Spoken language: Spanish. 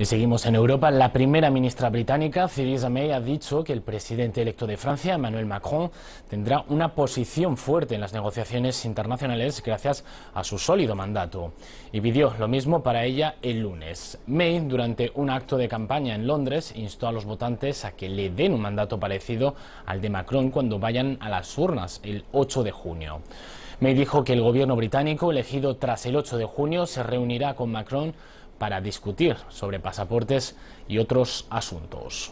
Y seguimos en Europa. La primera ministra británica, Theresa May, ha dicho que el presidente electo de Francia, Emmanuel Macron, tendrá una posición fuerte en las negociaciones internacionales gracias a su sólido mandato. Y pidió lo mismo para ella el lunes. May, durante un acto de campaña en Londres, instó a los votantes a que le den un mandato parecido al de Macron cuando vayan a las urnas el 8 de junio. May dijo que el gobierno británico, elegido tras el 8 de junio, se reunirá con Macron para discutir sobre pasaportes y otros asuntos.